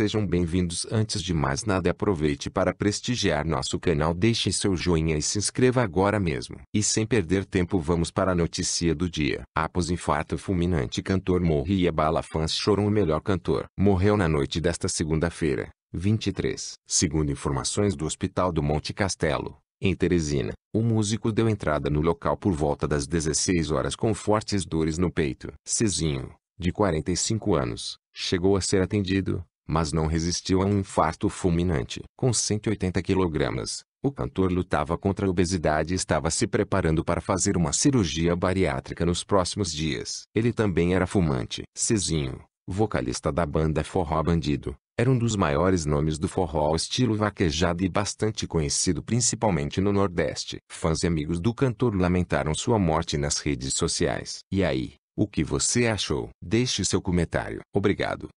sejam bem-vindos. Antes de mais nada, aproveite para prestigiar nosso canal, deixe seu joinha e se inscreva agora mesmo. E sem perder tempo, vamos para a notícia do dia. Após infarto fulminante, cantor morre e abala fãs choram o melhor cantor. Morreu na noite desta segunda-feira, 23. Segundo informações do Hospital do Monte Castelo, em Teresina, o músico deu entrada no local por volta das 16 horas com fortes dores no peito. Cezinho, de 45 anos, chegou a ser atendido, mas não resistiu a um infarto fulminante. Com 180 quilogramas, o cantor lutava contra a obesidade e estava se preparando para fazer uma cirurgia bariátrica nos próximos dias. Ele também era fumante. Cezinho, vocalista da banda Forró Bandido, era um dos maiores nomes do forró estilo vaquejado e bastante conhecido principalmente no Nordeste. Fãs e amigos do cantor lamentaram sua morte nas redes sociais. E aí, o que você achou? Deixe seu comentário. Obrigado.